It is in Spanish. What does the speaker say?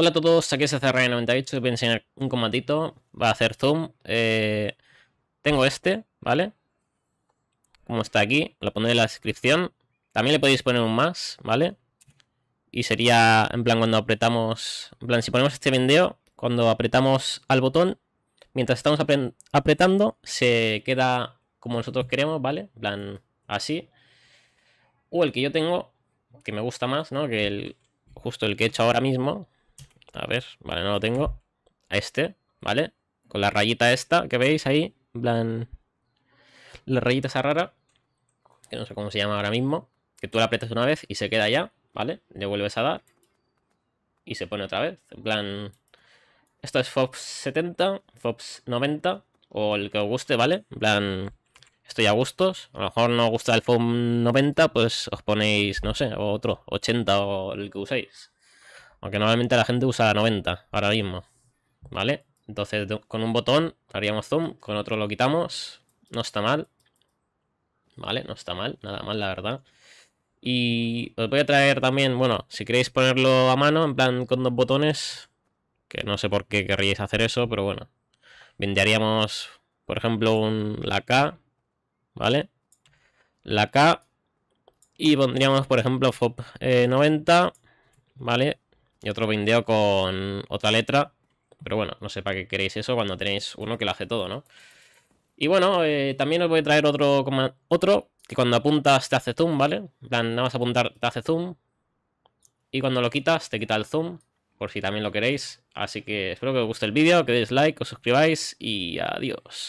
Hola a todos, aquí es cr 98 voy a enseñar un comandito, va a hacer zoom, eh, tengo este, ¿vale? Como está aquí, lo pondré en la descripción, también le podéis poner un más, ¿vale? Y sería, en plan, cuando apretamos, en plan, si ponemos este vendeo, cuando apretamos al botón, mientras estamos apretando, se queda como nosotros queremos, ¿vale? En plan, así. O el que yo tengo, que me gusta más, ¿no? Que el, justo el que he hecho ahora mismo, a ver, vale, no lo tengo. A este, ¿vale? Con la rayita esta que veis ahí, en plan... La rayita esa rara, que no sé cómo se llama ahora mismo, que tú la aprietas una vez y se queda ya, ¿vale? Le vuelves a dar y se pone otra vez. En plan, esto es fobs 70, fobs 90 o el que os guste, ¿vale? En plan, estoy a gustos. A lo mejor no os gusta el fobs 90, pues os ponéis, no sé, otro, 80 o el que uséis. Aunque normalmente la gente usa la 90 ahora mismo. ¿Vale? Entonces con un botón haríamos zoom, con otro lo quitamos. No está mal. ¿Vale? No está mal, nada mal la verdad. Y os voy a traer también, bueno, si queréis ponerlo a mano, en plan con dos botones, que no sé por qué querríais hacer eso, pero bueno. Vendríamos por ejemplo, un, la K, ¿vale? La K y pondríamos, por ejemplo, Fop 90, eh, ¿vale? Y otro vídeo con otra letra. Pero bueno, no sé para qué queréis eso cuando tenéis uno que lo hace todo, ¿no? Y bueno, eh, también os voy a traer otro, otro que cuando apuntas te hace zoom, ¿vale? plan, nada más apuntar te hace zoom. Y cuando lo quitas, te quita el zoom, por si también lo queréis. Así que espero que os guste el vídeo, que deis like, os suscribáis y adiós.